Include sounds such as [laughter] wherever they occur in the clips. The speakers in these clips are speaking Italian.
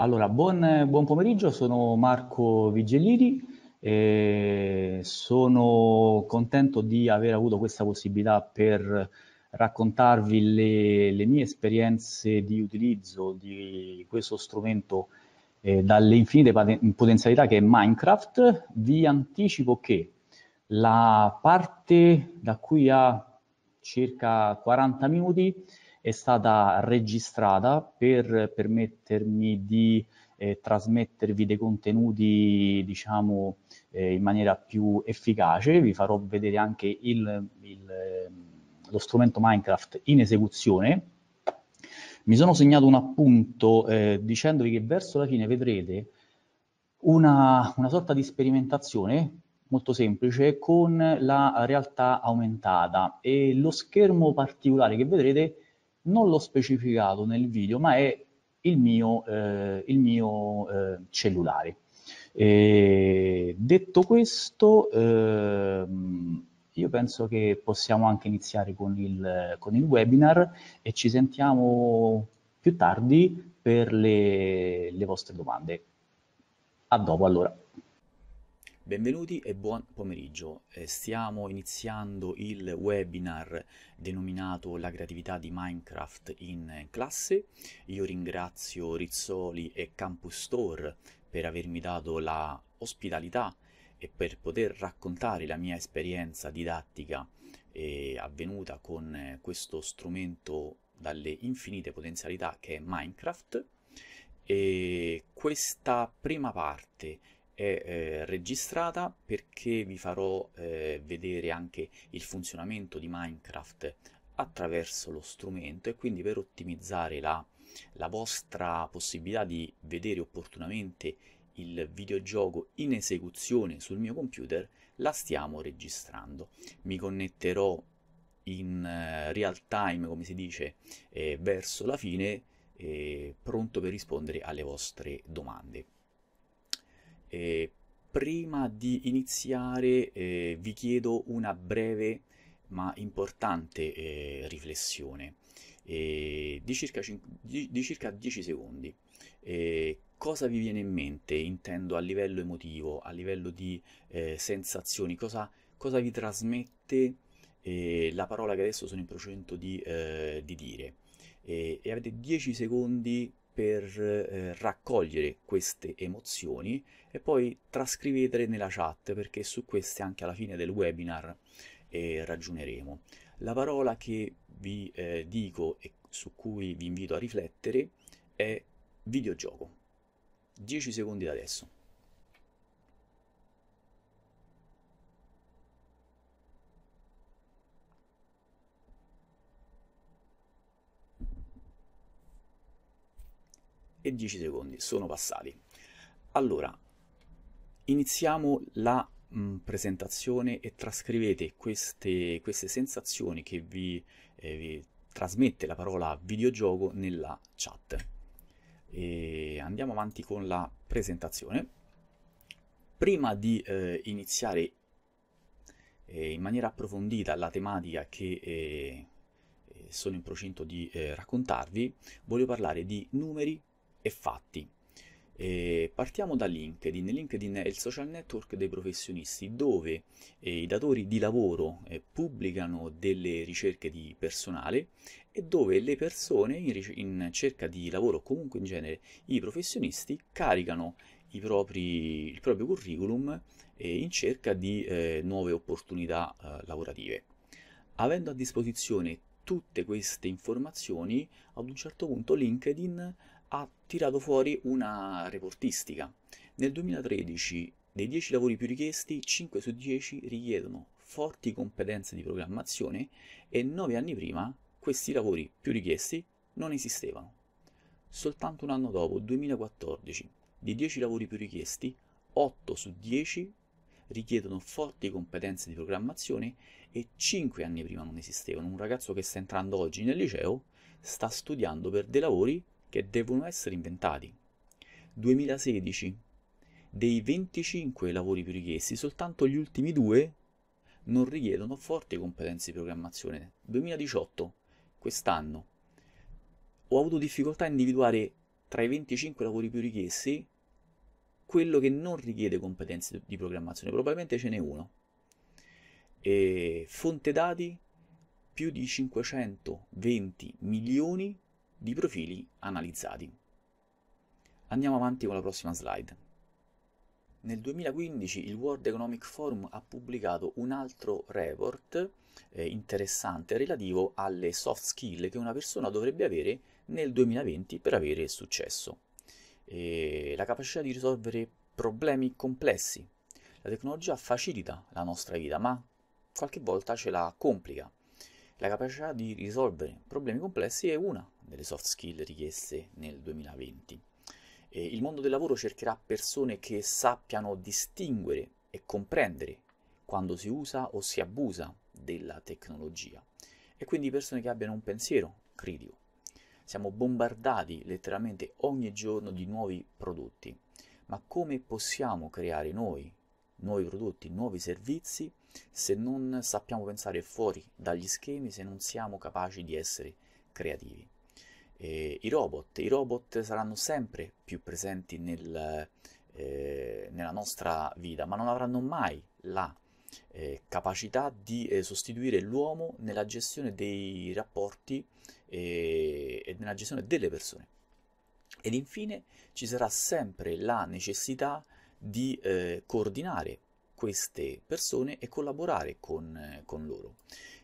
Allora, buon, buon, pomeriggio, sono Marco Vigellini e sono contento di aver avuto questa possibilità per raccontarvi le, le mie esperienze di utilizzo di questo strumento eh, dalle infinite potenzialità che è Minecraft. Vi anticipo che la parte da qui a circa 40 minuti è stata registrata per permettermi di eh, trasmettervi dei contenuti diciamo eh, in maniera più efficace vi farò vedere anche il, il, ehm, lo strumento Minecraft in esecuzione mi sono segnato un appunto eh, dicendovi che verso la fine vedrete una, una sorta di sperimentazione molto semplice con la realtà aumentata e lo schermo particolare che vedrete non l'ho specificato nel video, ma è il mio, eh, il mio eh, cellulare. E detto questo, ehm, io penso che possiamo anche iniziare con il, con il, webinar e ci sentiamo più tardi per le, le vostre domande. A dopo allora. Benvenuti e buon pomeriggio. Eh, stiamo iniziando il webinar denominato La creatività di Minecraft in classe. Io ringrazio Rizzoli e Campus Store per avermi dato la ospitalità e per poter raccontare la mia esperienza didattica eh, avvenuta con eh, questo strumento dalle infinite potenzialità che è Minecraft. E questa prima parte è eh, registrata perché vi farò eh, vedere anche il funzionamento di Minecraft attraverso lo strumento e quindi per ottimizzare la, la vostra possibilità di vedere opportunamente il videogioco in esecuzione sul mio computer la stiamo registrando. Mi connetterò in eh, real time, come si dice, eh, verso la fine, eh, pronto per rispondere alle vostre domande. Eh, prima di iniziare eh, vi chiedo una breve ma importante eh, riflessione eh, di circa, di, di, circa 10 secondi. Eh, cosa vi viene in mente, intendo a livello emotivo, a livello di eh, sensazioni, cosa, cosa, vi trasmette la parola che adesso sono in procinto di, di dire? e avete 10 secondi per eh, raccogliere queste emozioni e poi trascrivetele nella chat perché su queste anche alla fine del webinar eh, ragioneremo. La parola che vi eh, dico e su cui vi invito a riflettere è videogioco. 10 secondi da adesso. e 10 secondi sono passati. Allora, iniziamo la mh, mm, presentazione e trascrivete queste, queste sensazioni che vi, eh, vi, trasmette la parola videogioco nella chat. E andiamo avanti con la presentazione. Prima di eh, iniziare eh, in maniera approfondita la tematica che eh, eh, sono in procinto di eh, raccontarvi, voglio parlare di numeri, e fatti. E partiamo da LinkedIn. LinkedIn è il social network dei professionisti dove eh, i datori di lavoro eh, pubblicano delle ricerche di personale e dove le persone in, in cerca di lavoro, comunque in genere i professionisti, caricano propri, il proprio curriculum eh, in cerca di eh, nuove opportunità eh, lavorative. Avendo a disposizione tutte queste informazioni, ad un certo punto LinkedIn ha tirato fuori una reportistica. Nel 2013 dei 10 lavori più richiesti, 5 su 10 richiedono forti competenze di programmazione e 9 anni prima questi lavori più richiesti non esistevano. Soltanto un anno dopo, 2014, dei 10 lavori più richiesti, 8 su 10 richiedono forti competenze di programmazione e 5 anni prima non esistevano. Un ragazzo che sta entrando oggi nel liceo sta studiando per dei lavori che devono essere inventati. 2016. Dei 25 lavori più richiesti, soltanto gli ultimi due non richiedono forti competenze di programmazione. 2018. Quest'anno. Ho avuto difficoltà a individuare tra i 25 lavori più richiesti quello che non richiede competenze di programmazione, probabilmente ce n'è uno. E fonte dati più di 520 milioni di profili analizzati. Andiamo avanti con la prossima slide. Nel 2015 il World Economic Forum ha pubblicato un altro report eh, interessante relativo alle soft skill che una persona dovrebbe avere nel 2020 per avere successo. E la capacità di risolvere problemi complessi. La tecnologia facilita la nostra vita, ma qualche volta ce la complica. La capacità di risolvere problemi complessi è una delle soft skill richieste nel 2020. E il mondo del lavoro cercherà persone che sappiano distinguere e comprendere quando si usa o si abusa della tecnologia e quindi persone che abbiano un pensiero critico. Siamo bombardati letteralmente ogni giorno di nuovi prodotti, ma come possiamo creare noi nuovi prodotti, nuovi servizi se non sappiamo pensare fuori dagli schemi, se non siamo capaci di essere creativi? eh, i robot. I robot saranno sempre più presenti nel, eh, nella nostra vita, ma non avranno mai la eh, capacità di eh, sostituire l'uomo nella gestione dei rapporti eh, e nella gestione delle persone. Ed infine ci sarà sempre la necessità di eh, coordinare queste persone e collaborare con, con loro.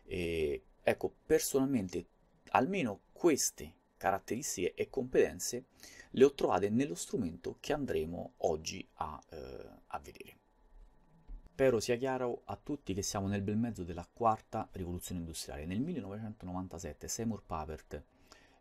E, ecco, personalmente almeno queste caratteristiche e competenze le ho trovate nello strumento che andremo oggi a, eh, a vedere. Spero sia chiaro a tutti che siamo nel bel mezzo della quarta rivoluzione industriale. Nel 1997 Seymour Papert,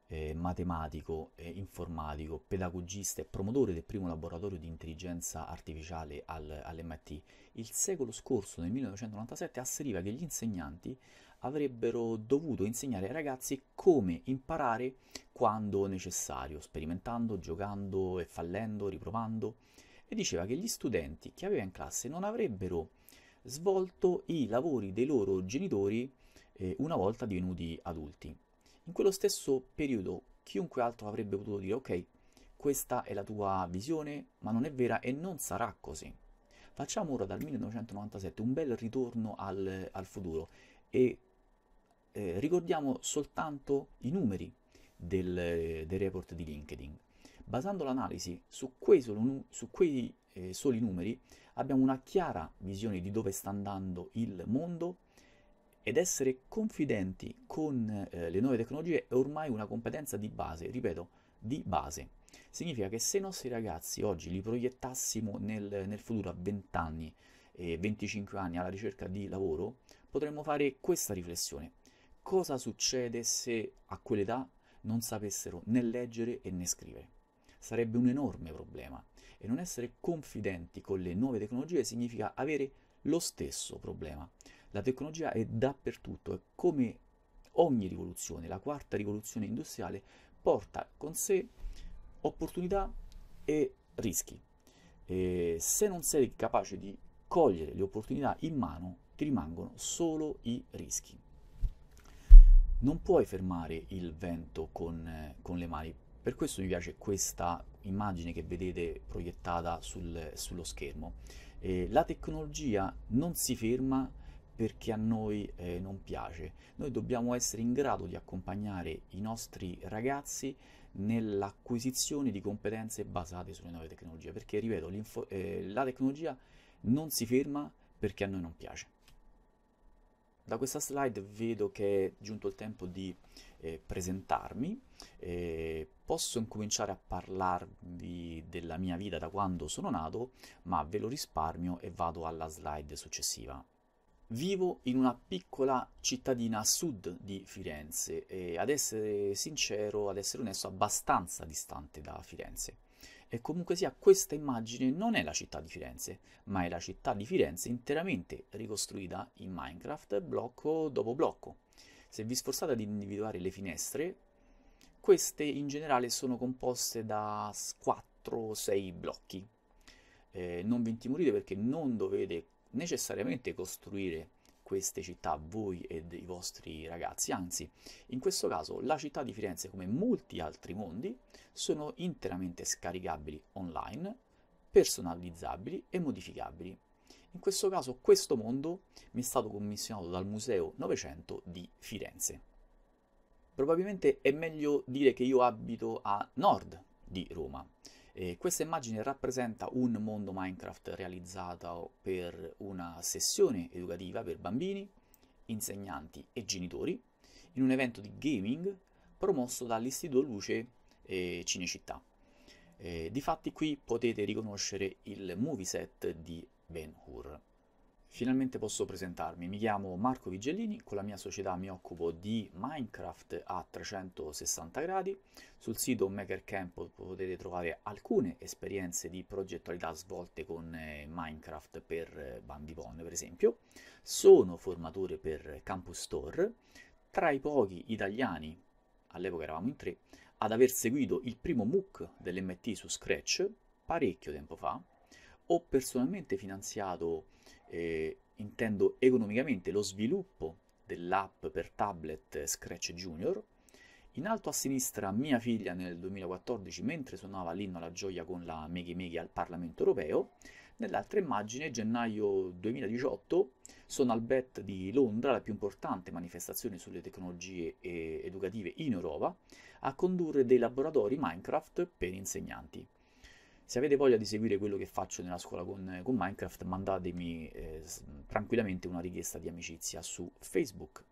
eh, matematico, eh, informatico, pedagogista e promotore del primo laboratorio di intelligenza artificiale al, all'MIT, il secolo scorso, nel 1997, asseriva che gli insegnanti avrebbero dovuto insegnare ai ragazzi come imparare quando necessario, sperimentando, giocando e fallendo, riprovando, e diceva che gli studenti che aveva in classe non avrebbero svolto i lavori dei loro genitori eh, una volta divenuti adulti. In quello stesso periodo chiunque altro avrebbe potuto dire ok, questa è la tua visione, ma non è vera e non sarà così. Facciamo ora dal 1997 un bel ritorno al, al futuro e eh, ricordiamo soltanto i numeri del, del, report di LinkedIn. Basando l'analisi su quei, solo, su quei eh, soli numeri abbiamo una chiara visione di dove sta andando il mondo ed essere confidenti con eh, le nuove tecnologie è ormai una competenza di base, ripeto, di base. Significa che se i nostri ragazzi oggi li proiettassimo nel, nel futuro a 20 anni, e 25 anni alla ricerca di lavoro, potremmo fare questa riflessione cosa succede se a quell'età non sapessero né leggere né scrivere. Sarebbe un enorme problema e non essere confidenti con le nuove tecnologie significa avere lo stesso problema. La tecnologia è dappertutto e come ogni rivoluzione, la quarta rivoluzione industriale, porta con sé opportunità e rischi. E se non sei capace di cogliere le opportunità in mano, ti rimangono solo i rischi non puoi fermare il vento con, con le mani. Per questo mi piace questa immagine che vedete proiettata sul, sullo schermo. Eh, la tecnologia non si ferma perché a noi eh, non piace. Noi dobbiamo essere in grado di accompagnare i nostri ragazzi nell'acquisizione di competenze basate sulle nuove tecnologie, perché ripeto, eh, la tecnologia non si ferma perché a noi non piace. Da questa slide vedo che è giunto il tempo di eh, presentarmi, eh, posso incominciare a parlarvi della mia vita da quando sono nato, ma ve lo risparmio e vado alla slide successiva. Vivo in una piccola cittadina a sud di Firenze e ad essere sincero, ad essere onesto, abbastanza distante da Firenze. E comunque sia, questa immagine non è la città di Firenze, ma è la città di Firenze interamente ricostruita in Minecraft blocco dopo blocco. Se vi sforzate ad individuare le finestre, queste in generale sono composte da 4-6 blocchi. Eh, non vi intimorite perché non dovete necessariamente costruire queste città voi ed i vostri ragazzi, anzi in questo caso la città di Firenze come molti altri mondi sono interamente scaricabili online, personalizzabili e modificabili. In questo caso questo mondo mi è stato commissionato dal Museo Novecento di Firenze. Probabilmente è meglio dire che io abito a nord di Roma, e questa immagine rappresenta un mondo Minecraft realizzato per una sessione educativa per bambini, insegnanti e genitori in un evento di gaming promosso dall'Istituto Luce eh, Cinecittà. Eh, difatti qui potete riconoscere il movie set di Ben Hur. Finalmente posso presentarmi, mi chiamo Marco Vigellini, con la mia società mi occupo di Minecraft a 360 gradi, sul sito MakerCamp potete trovare alcune esperienze di progettualità svolte con eh, Minecraft per eh, Bandivon per esempio, sono formatore per Campus Store, tra i pochi italiani, all'epoca eravamo in tre, ad aver seguito il primo MOOC dell'MT su Scratch parecchio tempo fa, ho personalmente finanziato eh, intendo economicamente lo sviluppo dell'app per tablet Scratch Junior. In alto a sinistra mia figlia nel 2014 mentre suonava l'inno alla gioia con la Meghi Meghi al Parlamento Europeo. Nell'altra immagine, gennaio 2018, sono al BET di Londra, la più importante manifestazione sulle tecnologie eh, educative in Europa, a condurre dei laboratori Minecraft per insegnanti. Se avete voglia di seguire quello che faccio nella scuola con, con Minecraft, mandatemi eh, tranquillamente una richiesta di amicizia su Facebook.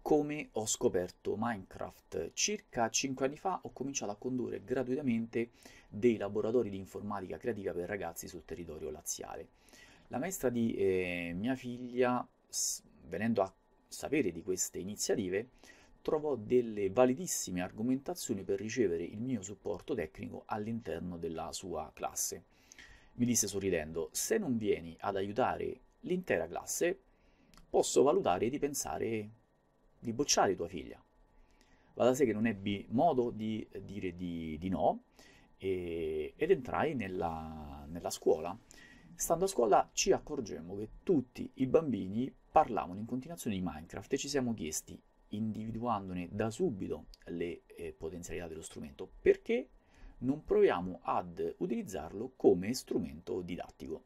Come ho scoperto Minecraft? Circa 5 anni fa ho cominciato a condurre gratuitamente dei laboratori di informatica creativa per ragazzi sul territorio laziale. La maestra di eh, mia figlia, venendo a sapere di queste iniziative, trovò delle validissime argomentazioni per ricevere il mio supporto tecnico all'interno della sua classe. Mi disse sorridendo, se non vieni ad aiutare l'intera classe, posso valutare di pensare di bocciare tua figlia. Va da sé che non ebbi modo di dire di, di no e, ed entrai nella, nella scuola. Stando a scuola ci accorgemmo che tutti i bambini parlavano in continuazione di Minecraft e ci siamo chiesti individuandone da subito le eh, potenzialità dello strumento, perché non proviamo ad utilizzarlo come strumento didattico.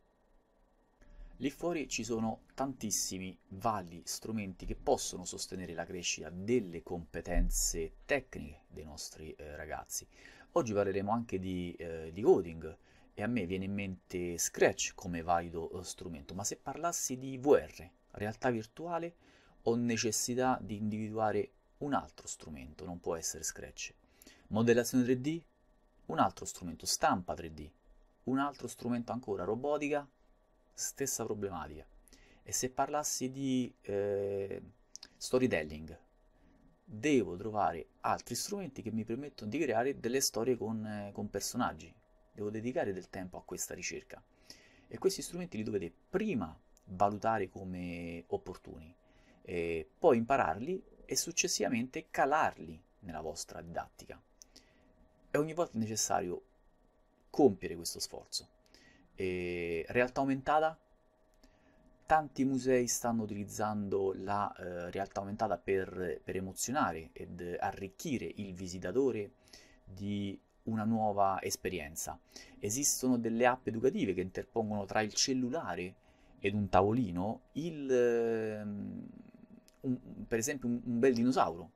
Lì fuori ci sono tantissimi vari strumenti che possono sostenere la crescita delle competenze tecniche dei nostri eh, ragazzi. Oggi parleremo anche di, eh, di, coding e a me viene in mente Scratch come valido eh, strumento, ma se parlassi di VR, realtà virtuale, ho necessità di individuare un altro strumento, non può essere Scratch. Modellazione 3D, un altro strumento, stampa 3D, un altro strumento ancora, robotica, stessa problematica. E se parlassi di eh, storytelling, devo trovare altri strumenti che mi permettono di creare delle storie con, eh, con personaggi. Devo dedicare del tempo a questa ricerca. E questi strumenti li dovete prima valutare come opportuni eh, poi impararli e successivamente calarli nella vostra didattica. È ogni volta necessario compiere questo sforzo. E realtà aumentata? Tanti musei stanno utilizzando la eh, realtà aumentata per, per emozionare ed arricchire il visitatore di una nuova esperienza. Esistono delle app educative che interpongono tra il cellulare ed un tavolino il, ehm, un, per esempio un, un bel dinosauro.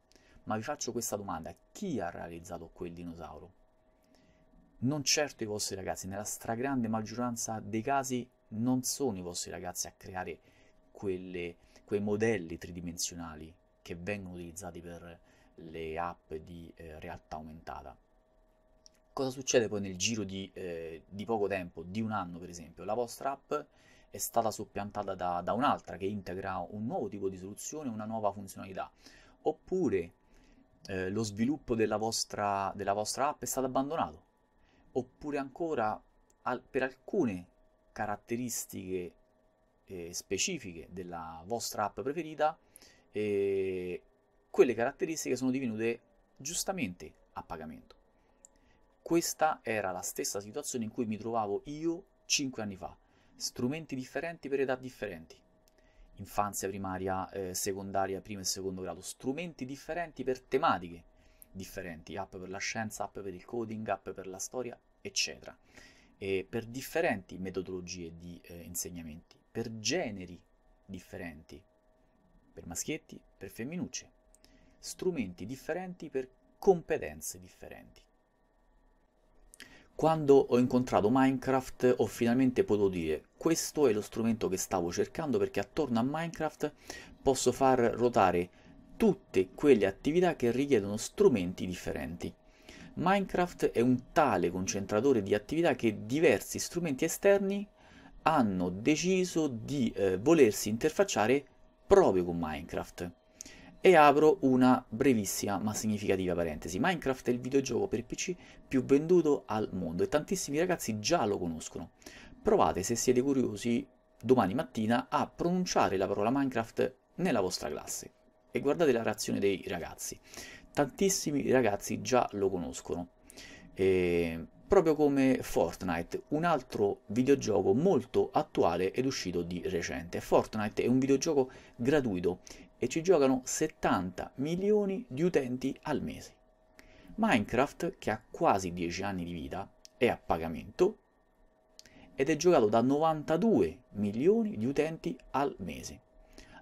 Ma vi faccio questa domanda, chi ha realizzato quel dinosauro? Non certo i vostri ragazzi, nella stragrande maggioranza dei casi non sono i vostri ragazzi a creare quelle, quei modelli tridimensionali che vengono utilizzati per le app di eh, realtà aumentata. Cosa succede poi nel giro di, eh, di poco tempo, di un anno per esempio? La vostra app è stata soppiantata da, da un'altra che integra un nuovo tipo di soluzione, una nuova funzionalità. Oppure eh, lo sviluppo della vostra, della vostra app è stato abbandonato. Oppure ancora al, per alcune caratteristiche eh, specifiche della vostra app preferita, eh, quelle caratteristiche sono divenute giustamente a pagamento. Questa era la stessa situazione in cui mi trovavo io 5 anni fa strumenti differenti per età differenti. Infanzia, primaria, eh, secondaria, primo e secondo grado, strumenti differenti per tematiche differenti, app per la scienza, app per il coding, app per la storia, eccetera. E per differenti metodologie di eh, insegnamenti, per generi differenti, per maschietti, per femminucce, strumenti differenti per competenze differenti. Quando ho incontrato Minecraft ho finalmente potuto dire questo è lo strumento che stavo cercando perché attorno a Minecraft posso far ruotare tutte quelle attività che richiedono strumenti differenti. Minecraft è un tale concentratore di attività che diversi strumenti esterni hanno deciso di eh, volersi interfacciare proprio con Minecraft e apro una brevissima ma significativa parentesi. Minecraft è il videogioco per PC più venduto al mondo e tantissimi ragazzi già lo conoscono. Provate, se siete curiosi, domani mattina a pronunciare la parola Minecraft nella vostra classe e guardate la reazione dei ragazzi. Tantissimi ragazzi già lo conoscono. E ehm, proprio come Fortnite, un altro videogioco molto attuale ed uscito di recente. Fortnite è un videogioco gratuito e ci giocano 70 milioni di utenti al mese. Minecraft, che ha quasi 10 anni di vita, è a pagamento ed è giocato da 92 milioni di utenti al mese.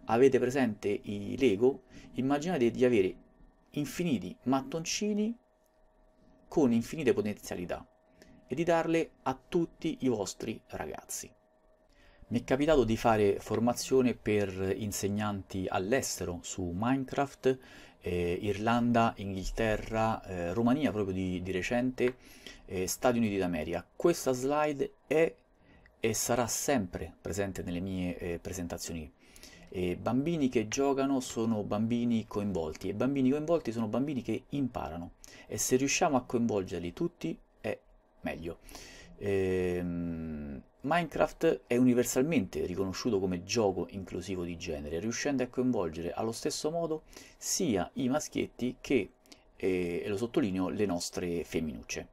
Avete presente i Lego? Immaginate di avere infiniti mattoncini con infinite potenzialità e di darle a tutti i vostri ragazzi. Mi è capitato di fare formazione per insegnanti all'estero su Minecraft, eh, Irlanda, Inghilterra, eh, Romania proprio di, di recente, eh, Stati Uniti d'America. Questa slide è e sarà sempre presente nelle mie eh, presentazioni. E bambini che giocano sono bambini coinvolti e bambini coinvolti sono bambini che imparano e se riusciamo a coinvolgerli tutti è meglio. Ehm, Minecraft è universalmente riconosciuto come gioco inclusivo di genere, riuscendo a coinvolgere allo stesso modo sia i maschietti che, eh, e lo sottolineo, le nostre femminucce.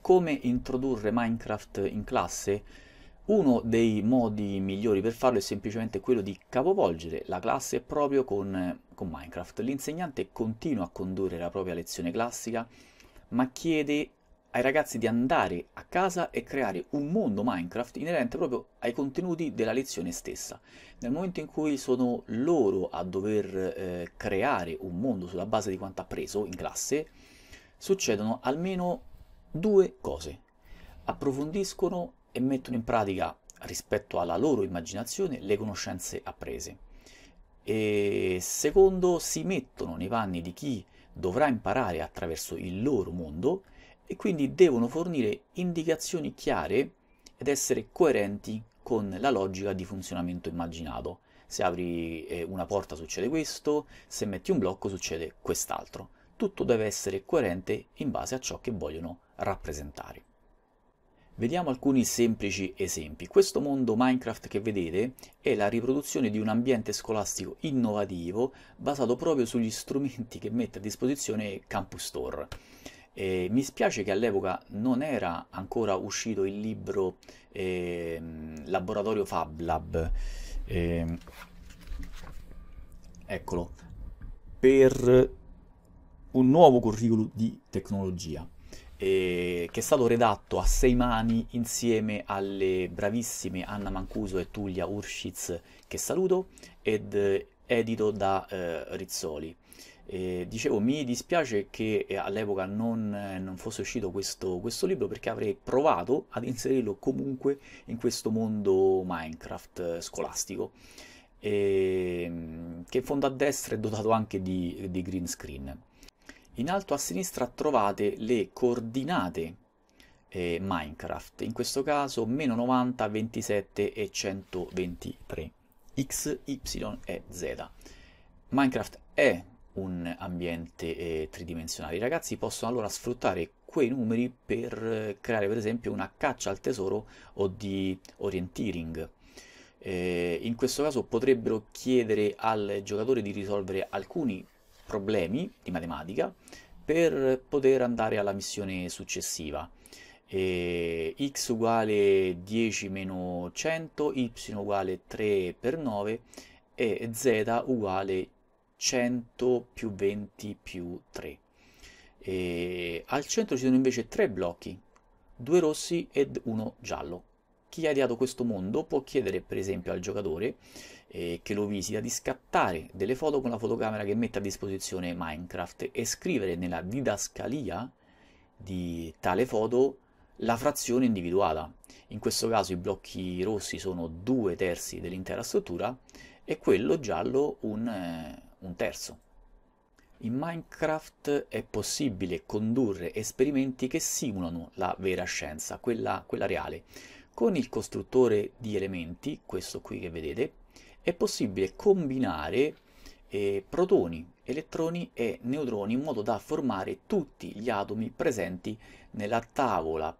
Come introdurre Minecraft in classe? Uno dei modi migliori per farlo è semplicemente quello di capovolgere la classe proprio con, con Minecraft. L'insegnante continua a condurre la propria lezione classica, ma chiede ai ragazzi di andare a casa e creare un mondo Minecraft inerente proprio ai contenuti della lezione stessa. Nel momento in cui sono loro a dover eh, creare un mondo sulla base di quanto appreso in classe, succedono almeno due cose. Approfondiscono e mettono in pratica, rispetto alla loro immaginazione, le conoscenze apprese. E secondo, si mettono nei panni di chi dovrà imparare attraverso il loro mondo e quindi devono fornire indicazioni chiare ed essere coerenti con la logica di funzionamento immaginato. Se apri eh, una porta succede questo, se metti un blocco succede quest'altro. Tutto deve essere coerente in base a ciò che vogliono rappresentare. Vediamo alcuni semplici esempi. Questo mondo Minecraft che vedete è la riproduzione di un ambiente scolastico innovativo basato proprio sugli strumenti che mette a disposizione Campus Store. E mi spiace che all'epoca non era ancora uscito il libro eh, Laboratorio Fab Lab. Eh, eccolo, per un nuovo curriculum di tecnologia eh, che è stato redatto a sei mani insieme alle bravissime Anna Mancuso e Tulia Urschitz, che saluto, ed eh, edito da eh, Rizzoli. E dicevo, mi dispiace che eh, all'epoca non, eh, non fosse uscito questo, questo, libro perché avrei provato ad inserirlo comunque in questo mondo Minecraft eh, scolastico, ehm, che in fondo a destra è dotato anche di, di green screen. In alto a sinistra trovate le coordinate eh, Minecraft, in questo caso meno 90, 27 e 123, x, y e z. Minecraft è un ambiente eh, tridimensionale. I ragazzi possono allora sfruttare quei numeri per eh, creare per esempio una caccia al tesoro o di orienteering. Eh, in questo caso potrebbero chiedere al giocatore di risolvere alcuni problemi di matematica per poter andare alla missione successiva. Eh, x uguale 10 meno 100, y uguale 3 per 9 e z uguale 100 più 20 più 3. E al centro ci sono invece tre blocchi, due rossi ed uno giallo. Chi ha ideato questo mondo può chiedere per esempio al giocatore eh, che lo visita di scattare delle foto con la fotocamera che mette a disposizione Minecraft e scrivere nella didascalia di tale foto la frazione individuata. In questo caso i blocchi rossi sono due terzi dell'intera struttura e quello giallo un, eh, un terzo. In Minecraft è possibile condurre esperimenti che simulano la vera scienza, quella, quella reale. Con il costruttore di elementi, questo qui che vedete, è possibile combinare eh, protoni, elettroni e neutroni in modo da formare tutti gli atomi presenti nella tavola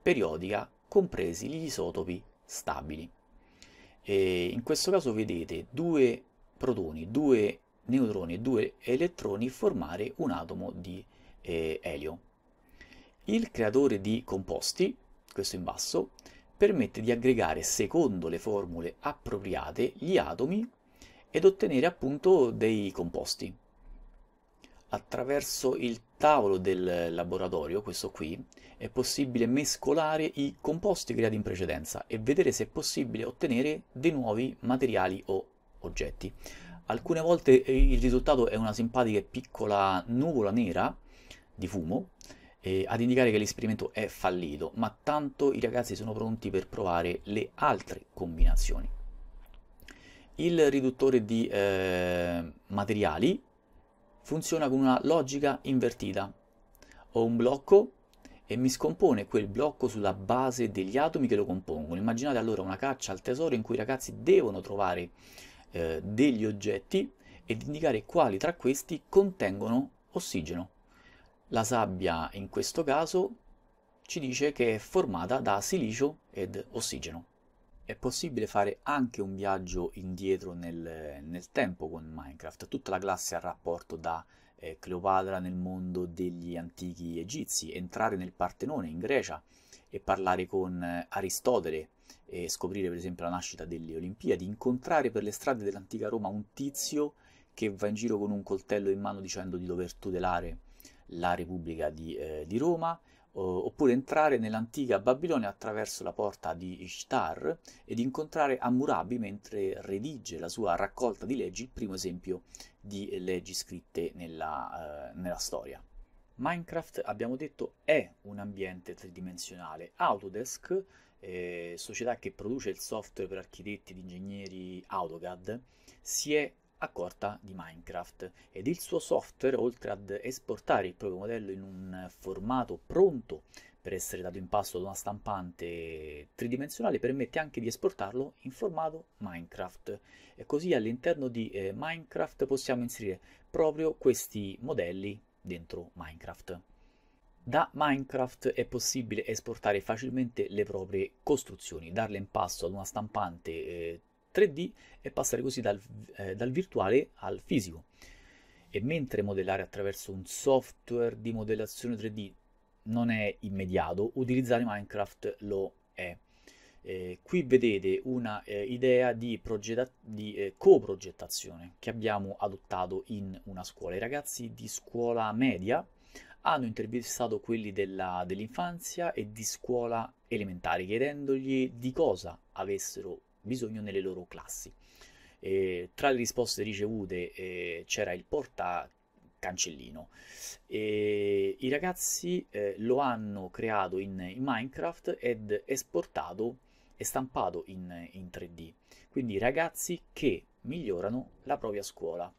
periodica, compresi gli isotopi stabili. E in questo caso vedete due protoni, due neutroni e due elettroni formare un atomo di eh, elio. Il creatore di composti, questo in basso, permette di aggregare secondo le formule appropriate gli atomi ed ottenere appunto dei composti. Attraverso il tavolo del laboratorio, questo qui, è possibile mescolare i composti creati in precedenza e vedere se è possibile ottenere dei nuovi materiali o oggetti. Alcune volte eh, il risultato è una simpatica e piccola nuvola nera di fumo eh, ad indicare che l'esperimento è fallito, ma tanto i ragazzi sono pronti per provare le altre combinazioni. Il riduttore di eh, materiali funziona con una logica invertita. Ho un blocco e mi scompone quel blocco sulla base degli atomi che lo compongono. Immaginate allora una caccia al tesoro in cui i ragazzi devono trovare eh, degli oggetti ed indicare quali tra questi contengono ossigeno. La sabbia in questo caso ci dice che è formata da silicio ed ossigeno. È possibile fare anche un viaggio indietro nel, nel tempo con Minecraft. Tutta la classe ha rapporto da eh, Cleopatra nel mondo degli antichi egizi, entrare nel Partenone in Grecia e parlare con eh, Aristotele, e scoprire per esempio la nascita delle Olimpiadi, incontrare per le strade dell'antica Roma un tizio che va in giro con un coltello in mano dicendo di dover tutelare la Repubblica di, eh, di Roma, oppure entrare nell'antica Babilonia attraverso la porta di Ishtar ed incontrare Hammurabi mentre redige la sua raccolta di leggi, il primo esempio di leggi scritte nella, eh, nella storia. Minecraft, abbiamo detto, è un ambiente tridimensionale. Autodesk eh, società che produce il software per architetti ed ingegneri AutoCAD, si è accorta di Minecraft ed il suo software, oltre ad esportare il proprio modello in un formato pronto per essere dato in pasto da una stampante tridimensionale, permette anche di esportarlo in formato Minecraft. E così all'interno di eh, Minecraft possiamo inserire proprio questi modelli dentro Minecraft. Da Minecraft è possibile esportare facilmente le proprie costruzioni, darle in passo ad una stampante 3D eh, e passare così dal, eh, dal virtuale al fisico. E mentre modellare attraverso un software di modellazione 3D non è immediato, utilizzare Minecraft lo è. Eh, qui vedete una eh, idea di, di eh, coprogettazione che abbiamo adottato in una scuola. I ragazzi di scuola media hanno intervistato quelli della, dell'infanzia e di scuola elementare, chiedendogli di cosa avessero bisogno nelle loro classi. E tra le risposte ricevute eh, c'era il portacancellino. E I ragazzi eh, lo hanno creato in, in, Minecraft ed esportato e stampato in, in 3D. Quindi ragazzi che migliorano la propria scuola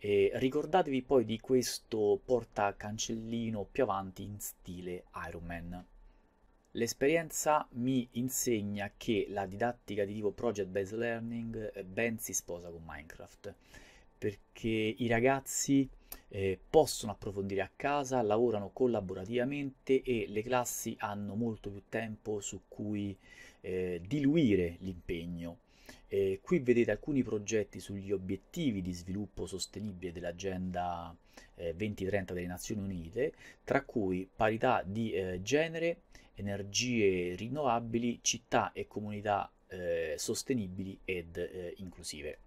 e ricordatevi poi di questo portacancellino più avanti in stile Iron Man. L'esperienza mi insegna che la didattica di tipo Project Based Learning eh, ben si sposa con Minecraft, perché i ragazzi eh, possono approfondire a casa, lavorano collaborativamente e le classi hanno molto più tempo su cui eh, diluire l'impegno e qui vedete alcuni progetti sugli obiettivi di sviluppo sostenibile dell'Agenda 2030 eh, delle Nazioni Unite, tra cui parità di eh, genere, energie rinnovabili, città e comunità eh, sostenibili ed inclusive.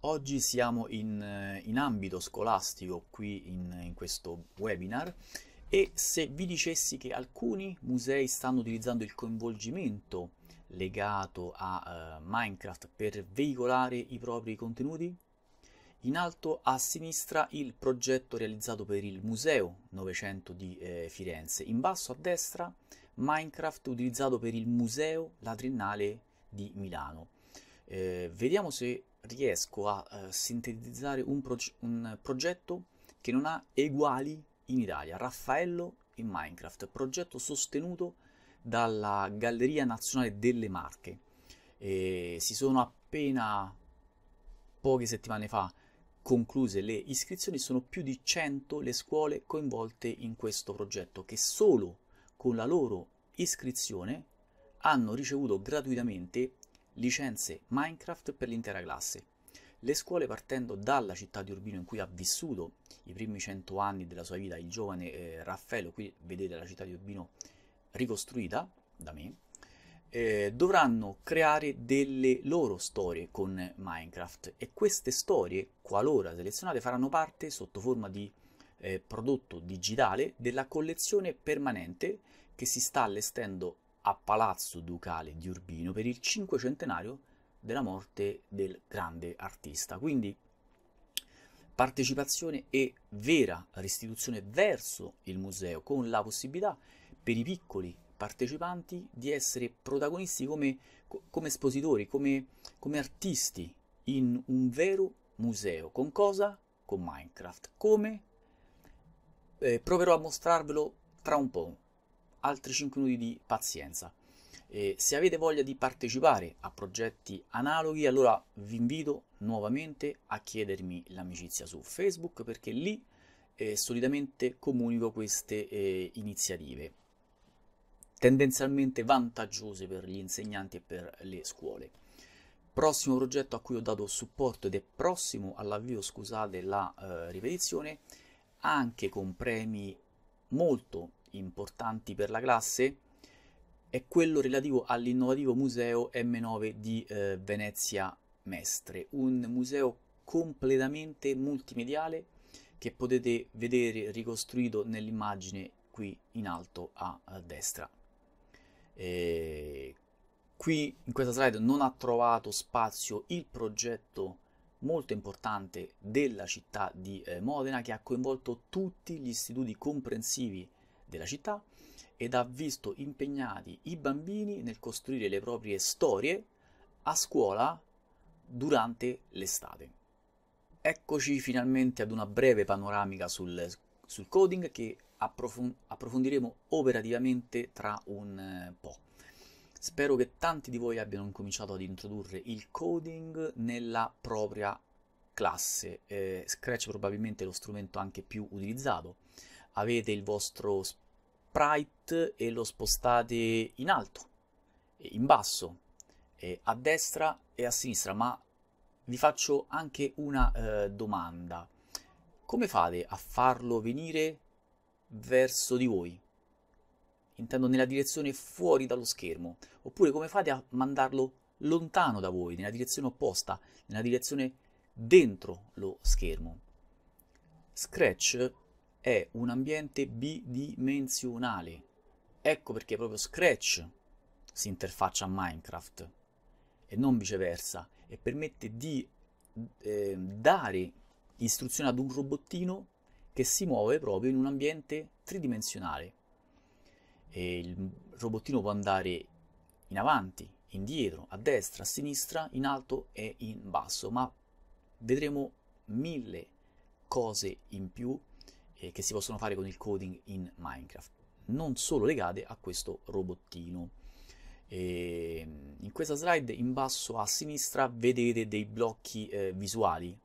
Oggi siamo in, in, ambito scolastico qui in, in questo webinar e se vi dicessi che alcuni musei stanno utilizzando il coinvolgimento legato a uh, Minecraft per veicolare i propri contenuti? In alto a sinistra il progetto realizzato per il Museo 900 di eh, Firenze, in basso a destra Minecraft utilizzato per il Museo La Triennale di Milano. Eh, vediamo se riesco a eh, sintetizzare un, proge un progetto che non ha eguali in Italia, Raffaello in Minecraft, progetto sostenuto dalla Galleria Nazionale delle Marche. E si sono appena poche settimane fa concluse le iscrizioni, sono più di 100 le scuole coinvolte in questo progetto che solo con la loro iscrizione hanno ricevuto gratuitamente licenze Minecraft per l'intera classe. Le scuole partendo dalla città di Urbino in cui ha vissuto i primi 100 anni della sua vita il giovane eh, Raffaello, qui vedete la città di Urbino ricostruita da me, eh, dovranno creare delle loro storie con Minecraft e queste storie, qualora selezionate, faranno parte sotto forma di eh, prodotto digitale della collezione permanente che si sta allestendo a Palazzo Ducale di Urbino per il cinquecentenario della morte del grande artista. Quindi partecipazione e vera restituzione verso il museo con la possibilità di per i piccoli partecipanti di essere protagonisti come, come espositori, come, come artisti in un vero museo. Con cosa? Con Minecraft. Come? Eh, proverò a mostrarvelo tra un po', altri 5 minuti di pazienza. Eh, se avete voglia di partecipare a progetti analoghi, allora vi invito nuovamente a chiedermi l'amicizia su Facebook perché lì eh, solitamente comunico queste eh, iniziative tendenzialmente vantaggiose per gli insegnanti e per le scuole. Prossimo progetto a cui ho dato supporto ed è prossimo all'avvio, scusate la eh, ripetizione, anche con premi molto importanti per la classe, è quello relativo all'innovativo museo M9 di eh, Venezia Mestre, un museo completamente multimediale che potete vedere ricostruito nell'immagine qui in alto a, a destra. E qui in questa slide non ha trovato spazio il progetto molto importante della città di eh, Modena che ha coinvolto tutti gli istituti comprensivi della città ed ha visto impegnati i bambini nel costruire le proprie storie a scuola durante l'estate. Eccoci finalmente ad una breve panoramica sul, sul coding che approfond- approfondiremo operativamente tra un eh, po'. Spero che tanti di voi abbiano cominciato ad introdurre il coding nella propria classe. Eh, Scratch probabilmente lo strumento anche più utilizzato. Avete il vostro sprite e lo spostate in alto, in basso, eh, a destra e a sinistra, ma vi faccio anche una eh, domanda. Come fate a farlo venire verso di voi. Intendo nella direzione fuori dallo schermo, oppure come fate a mandarlo lontano da voi, nella direzione opposta, nella direzione dentro lo schermo. Scratch è un ambiente bidimensionale. Ecco perché proprio Scratch si interfaccia a Minecraft e non viceversa e permette di eh, dare istruzioni ad un robottino che si muove proprio in un ambiente tridimensionale. E il robottino può andare in avanti, indietro, a destra, a sinistra, in alto e in basso, ma vedremo mille cose in più eh, che si possono fare con il coding in Minecraft, non solo legate a questo robottino. E mm, in questa slide in basso a sinistra vedete dei blocchi eh, visuali,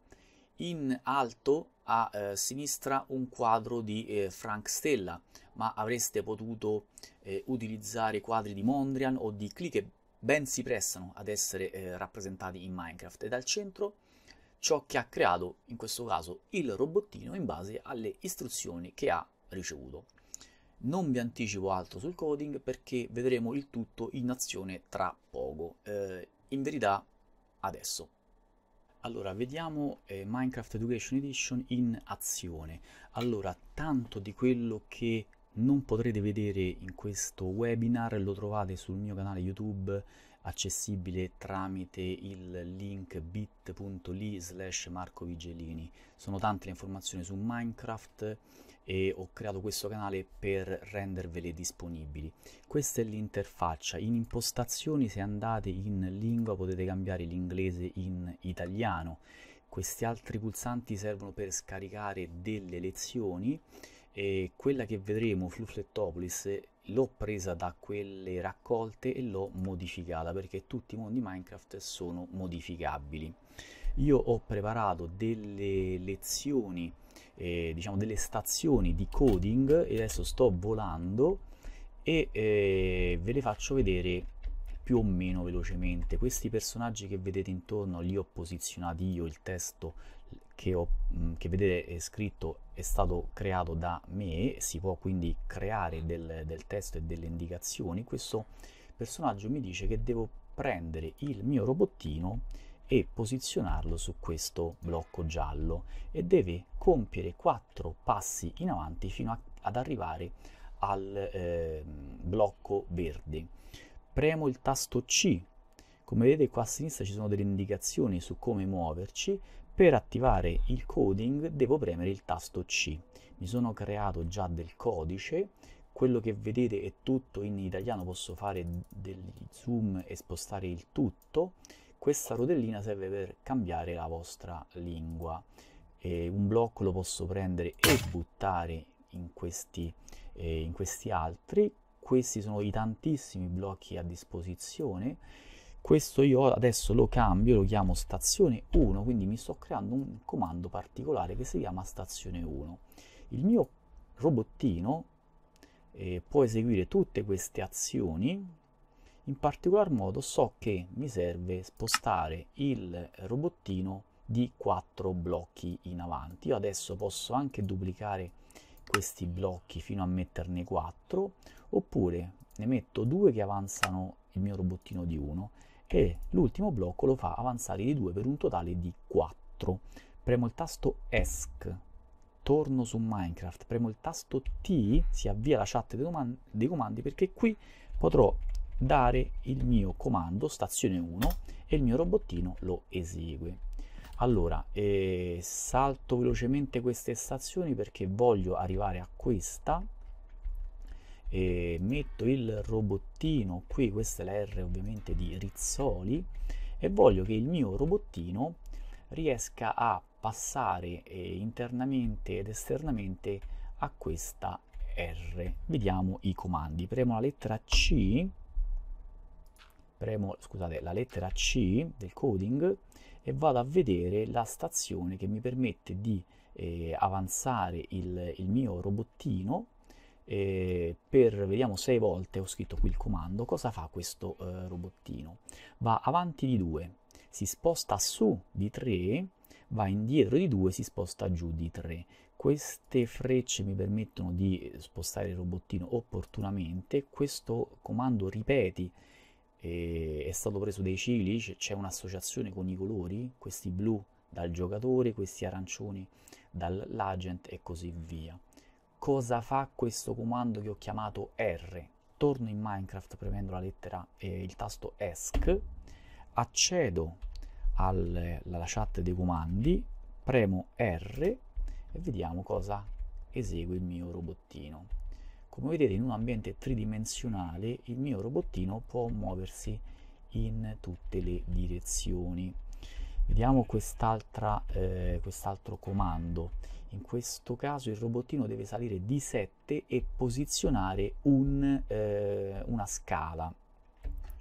in alto a eh, sinistra un quadro di eh, Frank Stella, ma avreste potuto eh, utilizzare quadri di Mondrian o di Klee che ben si prestano ad essere eh, rappresentati in Minecraft. E dal centro ciò che ha creato, in questo caso, il robottino in base alle istruzioni che ha ricevuto. Non vi anticipo altro sul coding perché vedremo il tutto in azione tra poco, eh, in verità adesso. Allora, vediamo eh, Minecraft Education Edition in azione. Allora, tanto di quello che non potrete vedere in questo webinar lo trovate sul mio canale YouTube accessibile tramite il link bit.ly slash marco vigellini. Sono tante le informazioni su Minecraft e ho creato questo canale per rendervele disponibili. Questa è l'interfaccia, in impostazioni se andate in lingua potete cambiare l'inglese in italiano, questi altri pulsanti servono per scaricare delle lezioni e quella che vedremo, Fluflettopolis, l'ho presa da quelle raccolte e l'ho modificata perché tutti i mondi Minecraft sono modificabili. Io ho preparato delle lezioni eh, diciamo delle stazioni di coding e adesso sto volando e eh, ve le faccio vedere più o meno velocemente. Questi personaggi che vedete intorno li ho posizionati io, il testo che, ho, che vedete è scritto è stato creato da me, si può quindi creare del, del testo e delle indicazioni. Questo personaggio mi dice che devo prendere il mio robottino e posizionarlo su questo blocco giallo e deve compiere quattro passi in avanti fino a, ad arrivare al eh, blocco verde. Premo il tasto C, come vedete qua a sinistra ci sono delle indicazioni su come muoverci, per attivare il coding devo premere il tasto C. Mi sono creato già del codice, quello che vedete è tutto in italiano, posso fare del zoom e spostare il tutto questa rotellina serve per cambiare la vostra lingua. E un blocco lo posso prendere e buttare in questi, eh, in questi altri. Questi sono i tantissimi blocchi a disposizione. Questo io adesso lo cambio, lo chiamo stazione 1, quindi mi sto creando un comando particolare che si chiama stazione 1. Il mio robottino eh, può eseguire tutte queste azioni in particolar modo so che mi serve spostare il robottino di quattro blocchi in avanti. Io adesso posso anche duplicare questi blocchi fino a metterne 4 oppure ne metto due che avanzano il mio robottino di 1 e l'ultimo blocco lo fa avanzare di 2 per un totale di 4. Premo il tasto ESC, torno su Minecraft, premo il tasto T, si avvia la chat dei comandi perché qui potrò dare il mio comando stazione 1 e il mio robottino lo esegue. Allora, eh, salto velocemente queste stazioni perché voglio arrivare a questa. Eh, metto il robottino qui, questa è la R ovviamente di Rizzoli, e voglio che il mio robottino riesca a passare eh, internamente ed esternamente a questa R. Vediamo i comandi. Premo la lettera C premo scusate, la lettera C del coding e vado a vedere la stazione che mi permette di eh, avanzare il, il, mio robottino eh, per, vediamo, 6 volte ho scritto qui il comando, cosa fa questo eh, robottino? Va avanti di 2, si sposta su di 3, va indietro di 2, si sposta giù di 3. Queste frecce mi permettono di spostare il robottino opportunamente, questo comando ripeti e è stato preso dei cicli, c'è un'associazione con i colori, questi blu dal giocatore, questi arancioni dall'agent e così via. Cosa fa questo comando che ho chiamato R? Torno in Minecraft premendo la lettera e il tasto ESC, accedo alla chat dei comandi, premo R e vediamo cosa esegue il mio robottino. Come vedete in un ambiente tridimensionale il mio robottino può muoversi in tutte le direzioni. Vediamo quest'altra, eh, quest'altro comando. In questo caso il robottino deve salire di 7 e posizionare un, eh, una scala.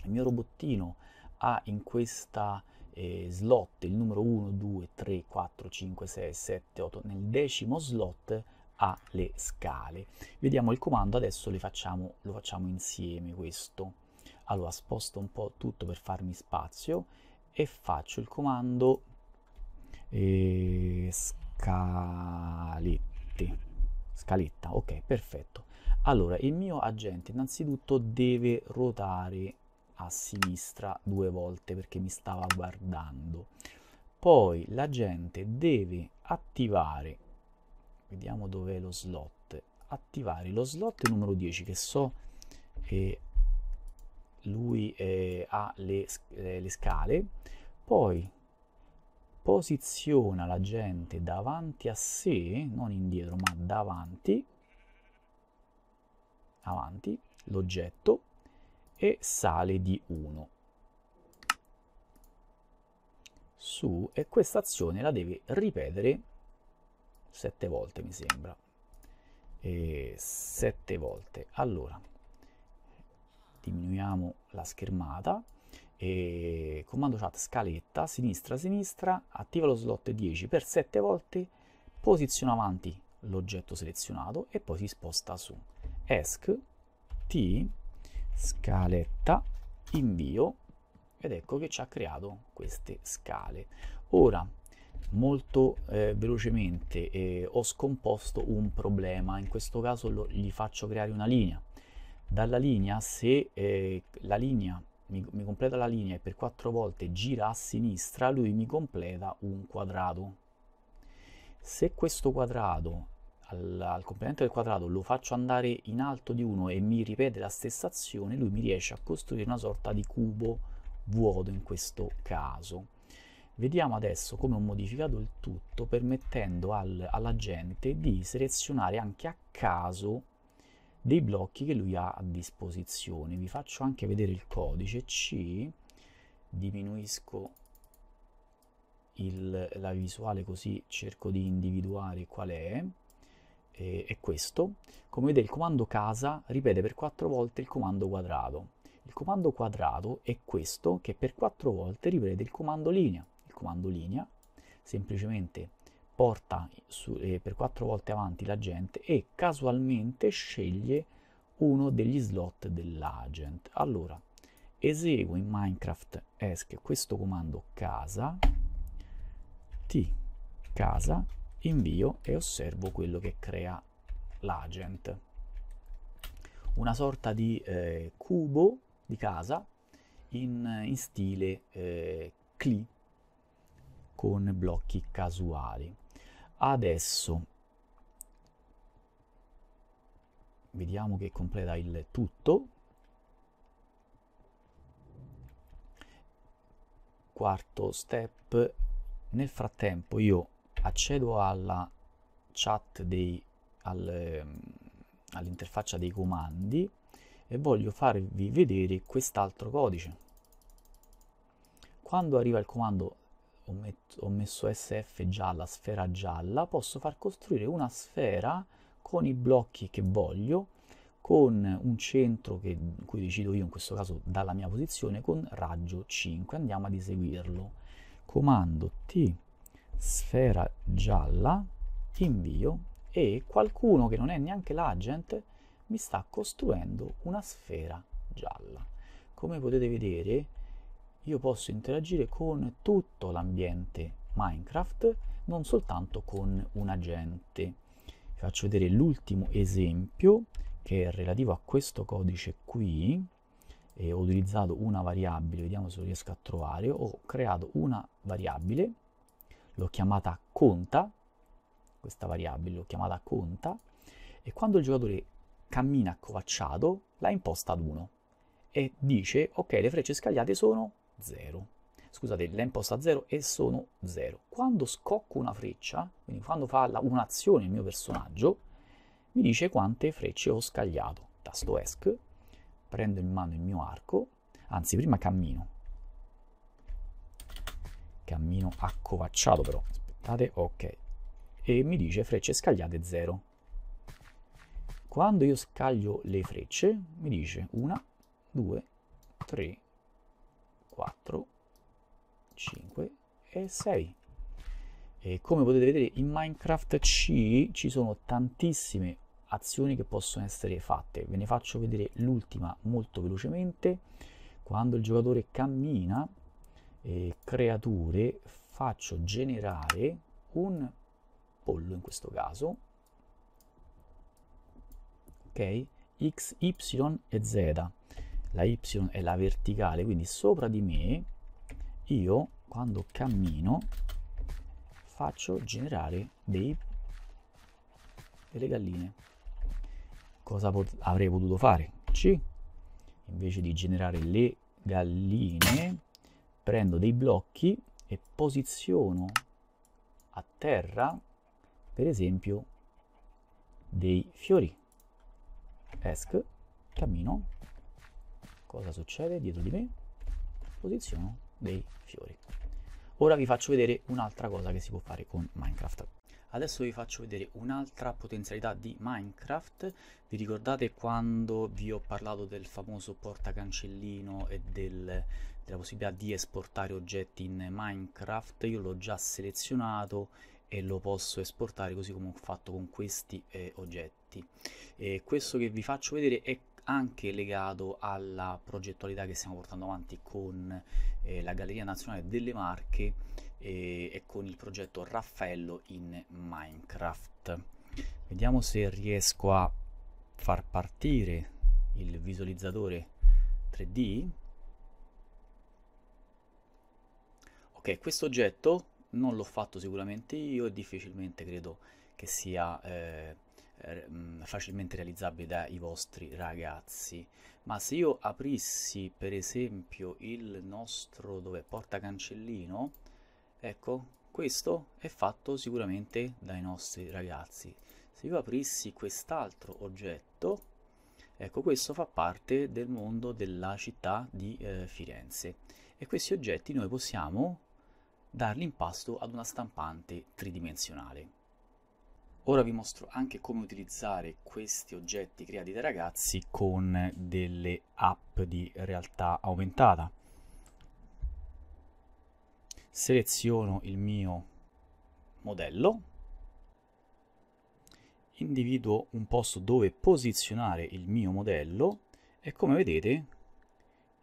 Il mio robottino ha in questa eh, slot il numero 1, 2, 3, 4, 5, 6, 7, 8. Nel decimo slot alle scale. Vediamo il comando, adesso facciamo, lo facciamo insieme questo. Allora sposto un po' tutto per farmi spazio e faccio il comando eh, scalette. Scaletta, ok, perfetto. Allora, il mio agente innanzitutto deve ruotare a sinistra due volte perché mi stava guardando. Poi l'agente deve attivare vediamo dov'è lo slot attivare lo slot numero 10 che so che lui eh, ha le, eh, le scale poi posiziona la gente davanti a sé non indietro ma davanti avanti l'oggetto e sale di 1 su e questa azione la deve ripetere sette volte mi sembra e sette volte allora diminuiamo la schermata e comando chat scaletta sinistra sinistra attiva lo slot 10 per 7 volte posiziona avanti l'oggetto selezionato e poi si sposta su esc t scaletta invio ed ecco che ci ha creato queste scale ora molto eh, velocemente eh, ho scomposto un problema, in questo caso lo, gli faccio creare una linea. Dalla linea, se eh, la linea mi, mi, completa la linea e per quattro volte gira a sinistra, lui mi completa un quadrato. Se questo quadrato, al, al complemento del quadrato, lo faccio andare in alto di 1 e mi ripete la stessa azione, lui mi riesce a costruire una sorta di cubo vuoto in questo caso Vediamo adesso come ho modificato il tutto permettendo al, alla gente di selezionare anche a caso dei blocchi che lui ha a disposizione. Vi faccio anche vedere il codice C, diminuisco il, la visuale così cerco di individuare qual è e, è questo come vedete il comando casa ripete per quattro volte il comando quadrato il comando quadrato è questo che per quattro volte ripete il comando linea comando linea, semplicemente porta su, eh, per quattro volte avanti l'agente e casualmente sceglie uno degli slot dell'agent. Allora, eseguo in Minecraft ESC questo comando casa, t casa, invio e osservo quello che crea l'agent. Una sorta di eh, cubo di casa in, in stile eh, CLI con blocchi casuali. Adesso vediamo che completa il tutto. Quarto step, nel frattempo io accedo alla chat dei al, ehm, all'interfaccia dei comandi e voglio farvi vedere quest'altro codice. Quando arriva il comando ho, met- ho messo SF gialla, sfera gialla, posso far costruire una sfera con i blocchi che voglio, con un centro che, cui decido io, in questo caso dalla mia posizione, con raggio 5. Andiamo ad eseguirlo. Comando T, sfera gialla, invio e qualcuno che non è neanche l'agent mi sta costruendo una sfera gialla. Come potete vedere, io posso interagire con tutto l'ambiente Minecraft, non soltanto con un agente. Vi faccio vedere l'ultimo esempio che è relativo a questo codice qui. E ho utilizzato una variabile, vediamo se lo riesco a trovare, ho creato una variabile, l'ho chiamata conta, questa variabile l'ho chiamata conta, e quando il giocatore cammina accovacciato la imposta ad 1 e dice ok le frecce scagliate sono 0. Scusate, la imposta a 0 e sono 0. Quando scocco una freccia, quindi quando fa la, un'azione il mio personaggio, mi dice quante frecce ho scagliato. Tasto ESC, prendo in mano il mio arco, anzi prima cammino. Cammino accovacciato però, aspettate, ok. E mi dice frecce scagliate 0. Quando io scaglio le frecce, mi dice 1, 2, 3, 4, 5 e 6. E come potete vedere in Minecraft C ci sono tantissime azioni che possono essere fatte. Ve ne faccio vedere l'ultima molto velocemente. Quando il giocatore cammina, eh, creature, faccio generare un pollo in questo caso. Ok? X, Y e Z la y è la verticale, quindi sopra di me io quando cammino faccio generare dei, delle galline. Cosa pot avrei potuto fare? C. Invece di generare le galline, prendo dei blocchi e posiziono a terra, per esempio, dei fiori. Esc, cammino, cosa succede dietro di me? Posiziono dei fiori. Ora vi faccio vedere un'altra cosa che si può fare con Minecraft. Adesso vi faccio vedere un'altra potenzialità di Minecraft. Vi ricordate quando vi ho parlato del famoso portacancellino e del, della possibilità di esportare oggetti in Minecraft? Io l'ho già selezionato e lo posso esportare così come ho fatto con questi eh, oggetti. E questo che vi faccio vedere è anche legato alla progettualità che stiamo portando avanti con eh, la Galleria Nazionale delle Marche eh, e con il progetto Raffaello in Minecraft. Vediamo se riesco a far partire il visualizzatore 3D. Ok, questo oggetto non l'ho fatto sicuramente io e difficilmente credo che sia... Eh, eh, facilmente realizzabile dai vostri ragazzi ma se io aprissi per esempio il nostro dove portacancellino ecco questo è fatto sicuramente dai nostri ragazzi se io aprissi quest'altro oggetto ecco questo fa parte del mondo della città di eh, Firenze e questi oggetti noi possiamo darli in pasto ad una stampante tridimensionale Ora vi mostro anche come utilizzare questi oggetti creati dai ragazzi con delle app di realtà aumentata. Seleziono il mio modello, individuo un posto dove posizionare il mio modello e come vedete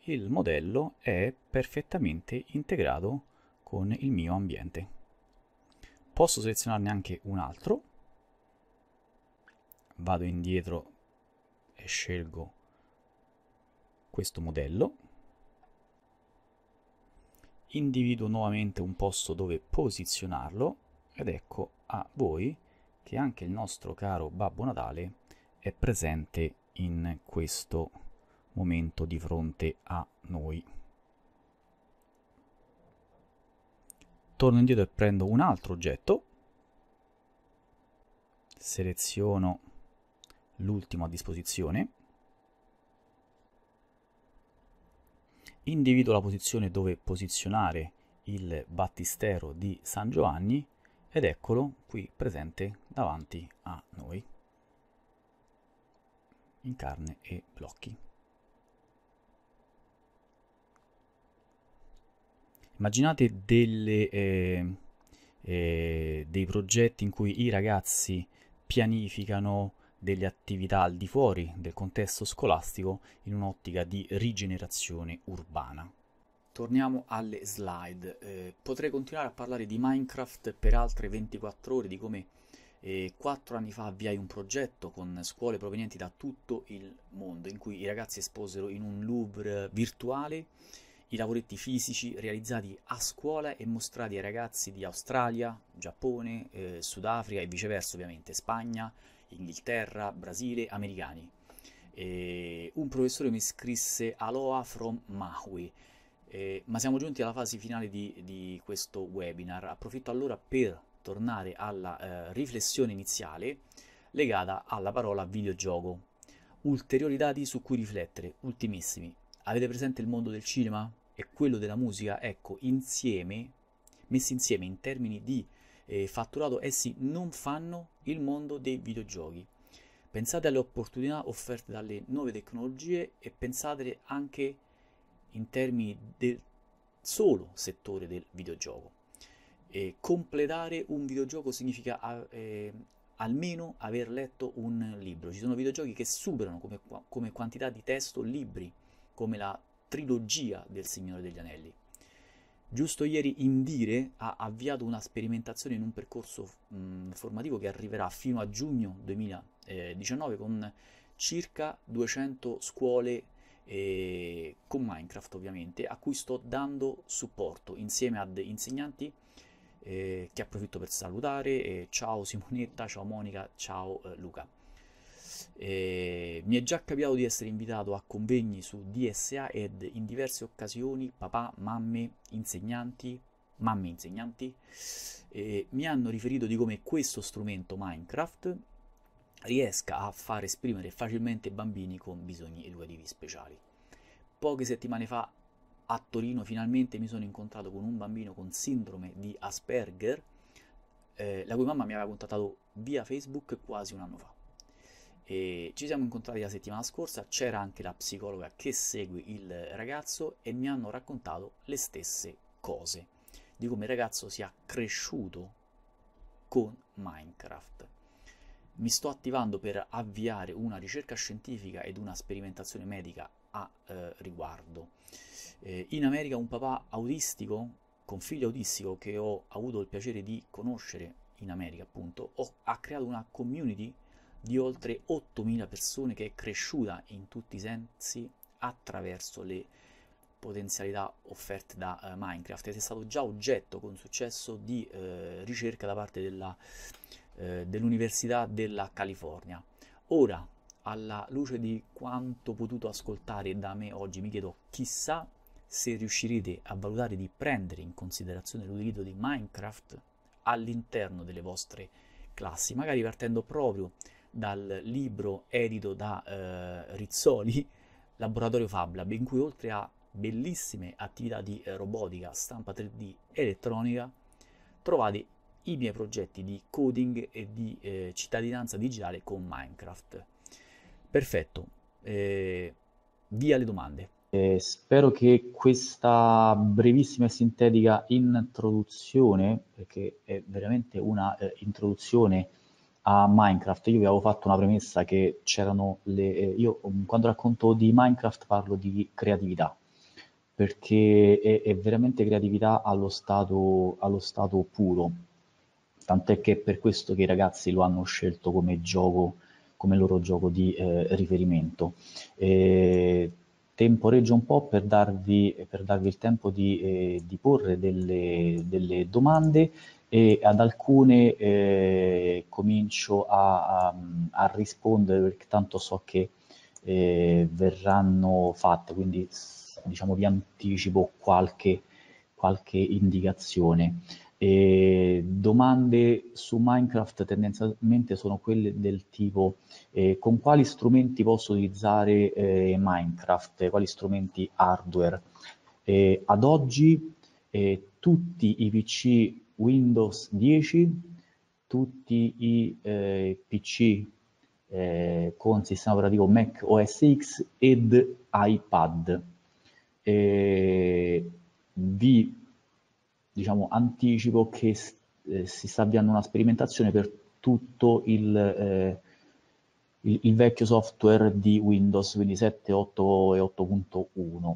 il modello è perfettamente integrato con il mio ambiente. Posso selezionarne anche un altro vado indietro e scelgo questo modello individuo nuovamente un posto dove posizionarlo ed ecco a voi che anche il nostro caro Babbo Natale è presente in questo momento di fronte a noi. Torno indietro e prendo un altro oggetto, seleziono l'ultimo a disposizione, individuo la posizione dove posizionare il battistero di San Giovanni ed eccolo qui presente davanti a noi in carne e blocchi. Immaginate delle, eh, eh, dei progetti in cui i ragazzi pianificano delle attività al di fuori del contesto scolastico in un'ottica di rigenerazione urbana. Torniamo alle slide. Eh, potrei continuare a parlare di Minecraft per altre 24 ore, di come 4 eh, anni fa avviai un progetto con scuole provenienti da tutto il mondo in cui i ragazzi esposero in un Louvre virtuale i lavoretti fisici realizzati a scuola e mostrati ai ragazzi di Australia, Giappone, eh, Sudafrica e viceversa ovviamente, Spagna, Inghilterra, Brasile, americani. E un professore mi scrisse Aloha from Maui, eh, ma siamo giunti alla fase finale di, di, questo webinar. Approfitto allora per tornare alla eh, riflessione iniziale legata alla parola videogioco. Ulteriori dati su cui riflettere, ultimissimi. Avete presente il mondo del cinema e quello della musica? Ecco, insieme, messi insieme in termini di eh, fatturato essi non fanno il mondo dei videogiochi. Pensate alle opportunità offerte dalle nuove tecnologie e pensate anche in termini del solo settore del videogioco. Eh, completare un videogioco significa eh, almeno aver letto un libro. Ci sono videogiochi che superano come, come quantità di testo libri, come la trilogia del Signore degli Anelli. Giusto ieri Indire ha avviato una sperimentazione in un percorso mh, mm, formativo che arriverà fino a giugno 2019 con circa 200 scuole eh, con Minecraft ovviamente a cui sto dando supporto insieme ad insegnanti eh, che approfitto per salutare. Eh, ciao Simonetta, ciao Monica, ciao eh, Luca. Eh, mi è già capitato di essere invitato a convegni su DSA ed in diverse occasioni papà, mamme, insegnanti, mamme insegnanti, eh, mi hanno riferito di come questo strumento Minecraft riesca a far esprimere facilmente bambini con bisogni educativi speciali. Poche settimane fa a Torino finalmente mi sono incontrato con un bambino con sindrome di Asperger, eh, la cui mamma mi aveva contattato via Facebook quasi un anno fa. E ci siamo incontrati la settimana scorsa, c'era anche la psicologa che segue il ragazzo e mi hanno raccontato le stesse cose di come il ragazzo sia cresciuto con Minecraft. Mi sto attivando per avviare una ricerca scientifica ed una sperimentazione medica a eh, riguardo. Eh, in America un papà autistico, con figlio autistico che ho avuto il piacere di conoscere in America appunto, ho, ha creato una community di oltre 8.000 persone che è cresciuta in tutti i sensi attraverso le potenzialità offerte da uh, Minecraft ed è stato già oggetto con successo di uh, ricerca da parte della, uh, dell'Università della California. Ora, alla luce di quanto potuto ascoltare da me oggi, mi chiedo chissà se riuscirete a valutare di prendere in considerazione l'utilizzo di Minecraft all'interno delle vostre classi, magari partendo proprio dal libro edito da eh, Rizzoli, [laughs] Laboratorio Fablab, in cui oltre a bellissime attività di eh, robotica, stampa 3D elettronica, trovate i miei progetti di coding e di eh, cittadinanza digitale con Minecraft. Perfetto, eh, via le domande. Eh, spero che questa brevissima e sintetica introduzione, perché è veramente una eh, introduzione a Minecraft, io vi avevo fatto una premessa che c'erano le... Eh, io mm, quando racconto di Minecraft parlo di creatività, perché è, è veramente creatività allo stato, allo stato puro, tant'è che è per questo che i ragazzi lo hanno scelto come gioco, come loro gioco di eh, riferimento. E temporeggio un po' per darvi, per darvi il tempo di, eh, di porre delle, delle, domande e ad alcune eh, comincio a, a, a, rispondere perché tanto so che eh, verranno fatte, quindi diciamo vi anticipo qualche, qualche indicazione. E domande su Minecraft tendenzialmente sono quelle del tipo eh, con quali strumenti posso utilizzare eh, Minecraft, quali strumenti hardware. Eh, ad oggi eh, tutti i PC Windows 10, tutti i eh, PC eh, con sistema operativo Mac OS X ed iPad. Eh, vi diciamo, anticipo che st eh, si sta avviando una sperimentazione per tutto il, eh, il, il vecchio software di Windows, quindi 7, 8 e 8.1.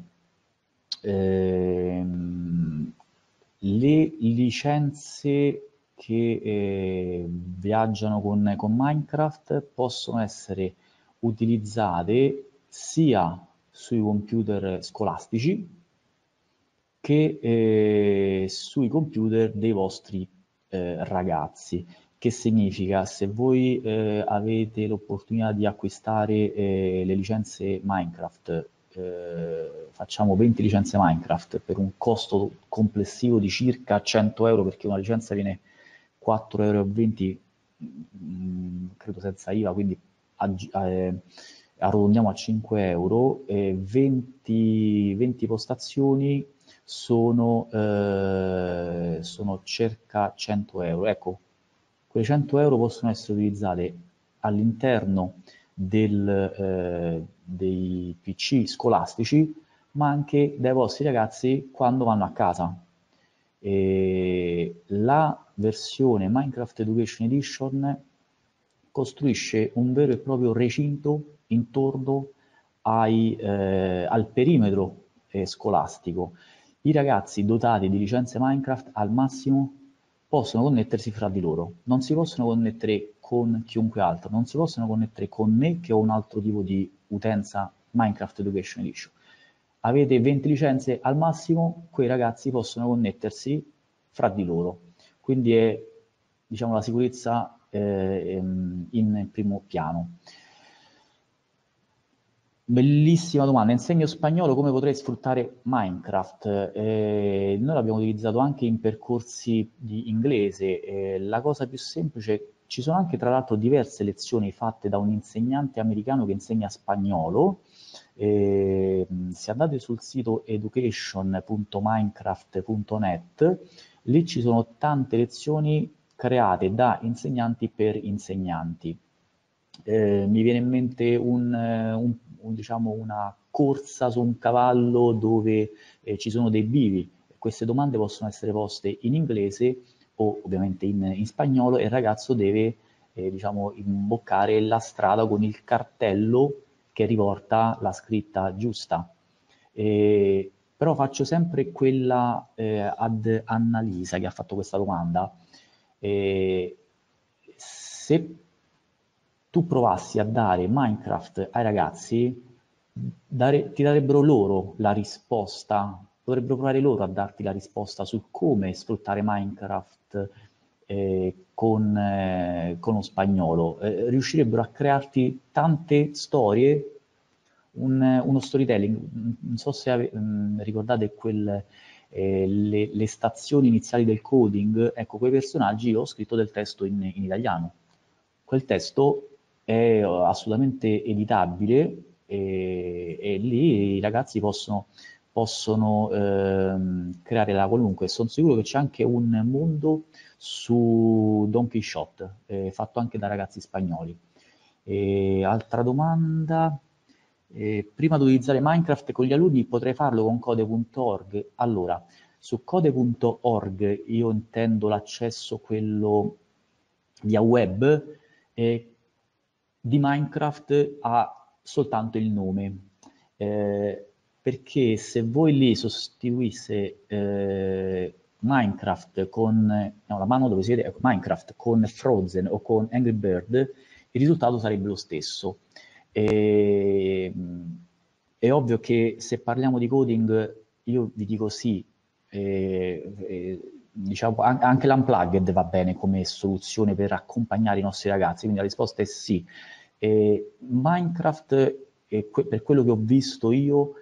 Le licenze che eh, viaggiano con, con Minecraft possono essere utilizzate sia sui computer scolastici che eh, sui computer dei vostri eh, ragazzi. Che significa? Se voi eh, avete l'opportunità di acquistare eh, le licenze Minecraft eh, facciamo 20 licenze Minecraft per un costo complessivo di circa 100 euro, perché una licenza viene 4,20 euro, mm, credo senza IVA, quindi a, eh, arrotondiamo a 5 euro, e 20, 20 postazioni sono, eh, sono circa 100 euro. Ecco, quei 100 euro possono essere utilizzati all'interno del... Eh, dei PC scolastici, ma anche dai vostri ragazzi quando vanno a casa. E la versione Minecraft Education Edition costruisce un vero e proprio recinto intorno ai, eh, al perimetro eh, scolastico. I ragazzi dotati di licenze Minecraft al massimo possono connettersi fra di loro, non si possono connettere con chiunque altro, non si possono connettere con me che ho un altro tipo di utenza Minecraft Education Edition. Avete 20 licenze al massimo, quei ragazzi possono connettersi fra di loro. Quindi è diciamo, la sicurezza eh, ehm, in primo piano. Bellissima domanda, insegno spagnolo come potrei sfruttare Minecraft? Eh, noi l'abbiamo utilizzato anche in percorsi di inglese, eh, la cosa più semplice ci sono anche tra l'altro diverse lezioni fatte da un insegnante americano che insegna spagnolo. Eh, se andate sul sito education.minecraft.net, lì ci sono tante lezioni create da insegnanti per insegnanti. Eh, mi viene in mente un, eh, un, un, diciamo una corsa su un cavallo dove eh, ci sono dei bivi. Queste domande possono essere poste in inglese o ovviamente in, in spagnolo, e il ragazzo deve eh, diciamo, imboccare la strada con il cartello che riporta la scritta giusta. Eh, però faccio sempre quella eh, ad Annalisa che ha fatto questa domanda. Eh, se tu provassi a dare Minecraft ai ragazzi, dare, ti darebbero loro la risposta dovrebbero provare loro a darti la risposta su come sfruttare Minecraft eh, con, eh, con, lo spagnolo. Eh, riuscirebbero a crearti tante storie, un, uno storytelling. Non so se ave, mm, ricordate quel, eh, le, le, stazioni iniziali del coding, ecco, quei personaggi io ho scritto del testo in, in italiano. Quel testo è eh, assolutamente editabile e, eh, e lì i ragazzi possono possono ehm, creare da qualunque. Sono sicuro che c'è anche un mondo su Don Quixote, eh, fatto anche da ragazzi spagnoli. E, altra domanda, eh, prima di utilizzare Minecraft con gli alunni potrei farlo con code.org? Allora, su code.org io intendo l'accesso quello via web eh, di Minecraft ha soltanto il nome. Eh, perché se voi lì sostituisse eh, Minecraft con no, la mano dove siete, ecco, Minecraft con Frozen o con Angry Bird, il risultato sarebbe lo stesso. E, mm, è ovvio che se parliamo di coding, io vi dico sì, eh, eh, diciamo, anche l'unplugged va bene come soluzione per accompagnare i nostri ragazzi, quindi la risposta è sì. Eh, Minecraft, per quello che ho visto io,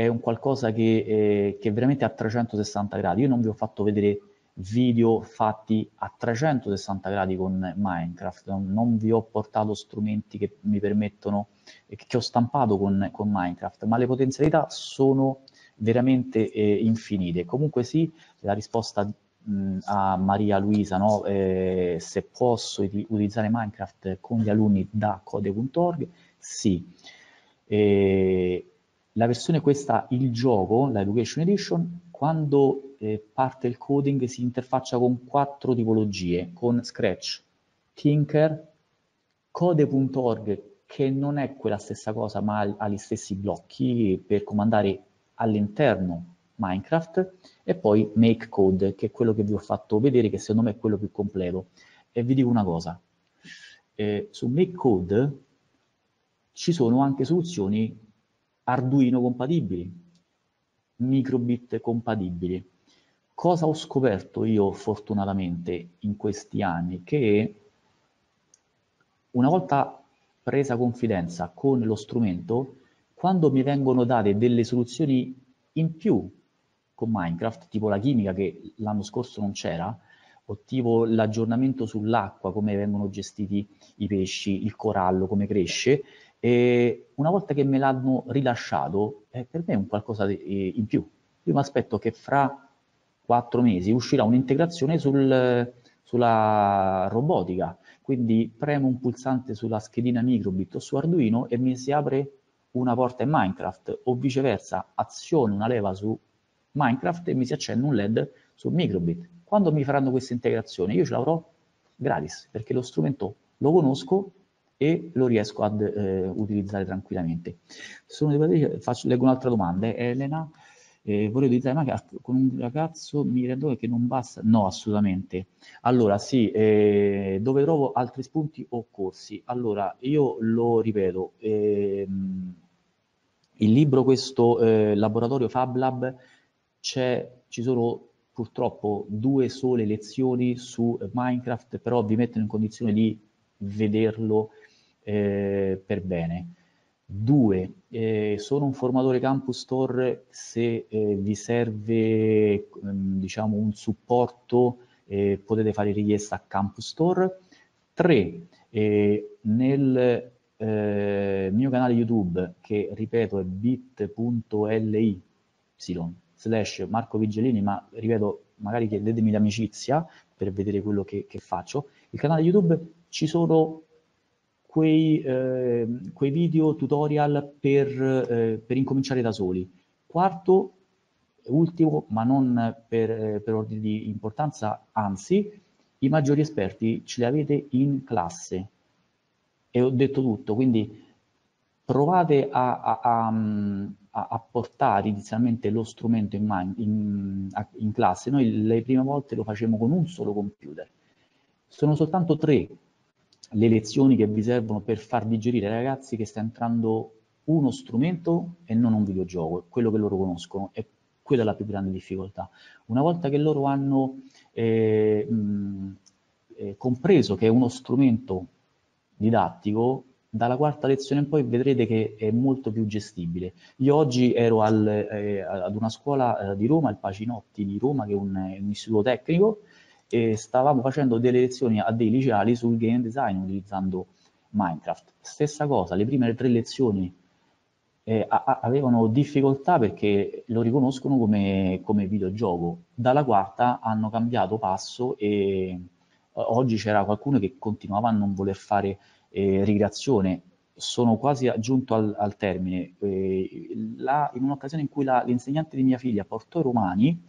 è un qualcosa che, eh, che veramente a 360 gradi. Io non vi ho fatto vedere video fatti a 360 gradi con Minecraft, non vi ho portato strumenti che mi permettono, eh, che ho stampato con, con Minecraft, ma le potenzialità sono veramente eh, infinite. Comunque sì, la risposta mh, mm, a Maria Luisa, no? eh, se posso utilizzare Minecraft con gli alunni da code.org, sì. Eh, la versione questa, il gioco, la Education Edition, quando eh, parte il coding si interfaccia con quattro tipologie, con Scratch, Tinker, code.org, che non è quella stessa cosa ma ha, gli stessi blocchi per comandare all'interno Minecraft, e poi Make Code, che è quello che vi ho fatto vedere, che secondo me è quello più completo. E vi dico una cosa, eh, su Make Code ci sono anche soluzioni Arduino compatibili, microbit compatibili. Cosa ho scoperto io fortunatamente in questi anni? Che una volta presa confidenza con lo strumento, quando mi vengono date delle soluzioni in più con Minecraft, tipo la chimica che l'anno scorso non c'era, o tipo l'aggiornamento sull'acqua, come vengono gestiti i pesci, il corallo, come cresce, e una volta che me l'hanno rilasciato, eh, per me è un qualcosa di, eh, in più. Io mi aspetto che fra quattro mesi uscirà un'integrazione sul, sulla robotica. Quindi premo un pulsante sulla schedina microbit o su Arduino e mi si apre una porta in Minecraft o viceversa aziono una leva su Minecraft e mi si accende un LED su microbit. Quando mi faranno questa integrazione? Io ce l'avrò gratis perché lo strumento lo conosco e lo riesco ad eh, utilizzare tranquillamente. Sono dei faccio, leggo un'altra domanda. Elena, eh, vorrei utilizzare Mac con un ragazzo, mi rendo che non basta. No, assolutamente. Allora, sì, eh, dove trovo altri spunti o corsi? Allora, io lo ripeto, ehm, il libro questo, eh, Laboratorio Fab Lab, ci sono purtroppo due sole lezioni su Minecraft, però vi mettono in condizione di vederlo eh, per bene. Due, eh, sono un formatore campus store se eh, vi serve ehm, diciamo un supporto eh, potete fare richiesta a campus store. Tre, eh, nel eh, mio canale YouTube che ripeto è bit.ly slash Marco Vigelini ma ripeto magari chiedetemi l'amicizia per vedere quello che, che faccio. Il canale YouTube ci sono quei, eh, quei video tutorial per, eh, per, incominciare da soli. Quarto, ultimo, ma non per, eh, per ordine di importanza, anzi, i maggiori esperti ce li avete in classe. E ho detto tutto, quindi provate a, a, a, a portare inizialmente lo strumento in, man, in, in classe. Noi le prime volte lo facevamo con un solo computer. Sono soltanto tre le lezioni che vi servono per far digerire ai ragazzi che sta entrando uno strumento e non un videogioco, quello che loro conoscono e quella è la più grande difficoltà. Una volta che loro hanno eh, mh, eh, compreso che è uno strumento didattico, dalla quarta lezione in poi vedrete che è molto più gestibile. Io oggi ero al, eh, ad una scuola eh, di Roma, il Pacinotti di Roma, che è un, eh, un istituto tecnico, e stavamo facendo delle lezioni a dei liceali sul game design utilizzando Minecraft. Stessa cosa, le prime tre lezioni eh, avevano difficoltà perché lo riconoscono come, come, videogioco. Dalla quarta hanno cambiato passo e eh, oggi c'era qualcuno che continuava a non voler fare eh, ricreazione. Sono quasi giunto al, al termine. Eh, la, in un'occasione in cui la, l'insegnante di mia figlia portò i Romani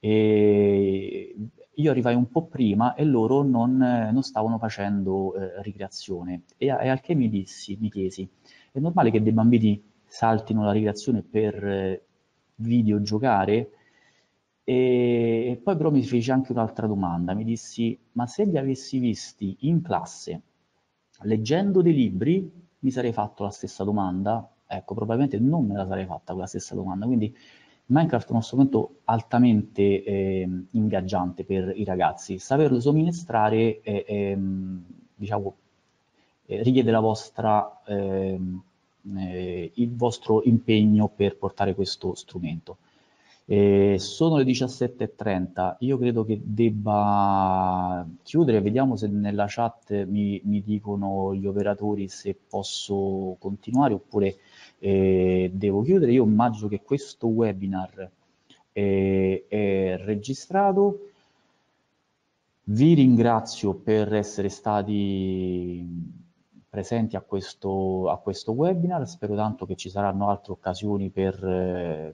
eh, io arrivai un po' prima e loro non, eh, non stavano facendo eh, ricreazione. E, e, al che mi, dissi, mi chiesi, è normale che dei bambini saltino la ricreazione per eh, videogiocare? E, e poi però mi fece anche un'altra domanda, mi dissi, ma se li avessi visti in classe, leggendo dei libri, mi sarei fatto la stessa domanda? Ecco, probabilmente non me la sarei fatta quella stessa domanda, quindi Minecraft è uno strumento altamente eh, ingaggiante per i ragazzi, saperlo somministrare ehm, diciamo, eh, ehm, eh, diciamo, richiede vostra, il vostro impegno per portare questo strumento. Eh, sono le 17.30, io credo che debba chiudere, vediamo se nella chat mi, mi dicono gli operatori se posso continuare oppure eh, devo chiudere. Io immagino che questo webinar eh, è registrato. Vi ringrazio per essere stati presenti a questo, a questo, webinar, spero tanto che ci saranno altre occasioni per,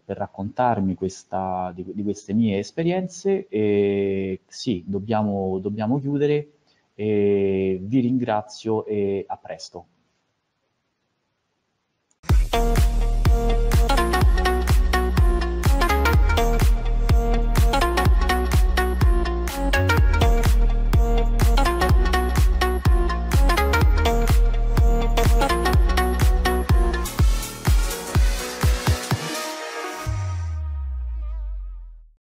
per raccontarmi questa, di, di, queste mie esperienze e sì, dobbiamo, dobbiamo chiudere e vi ringrazio e a presto.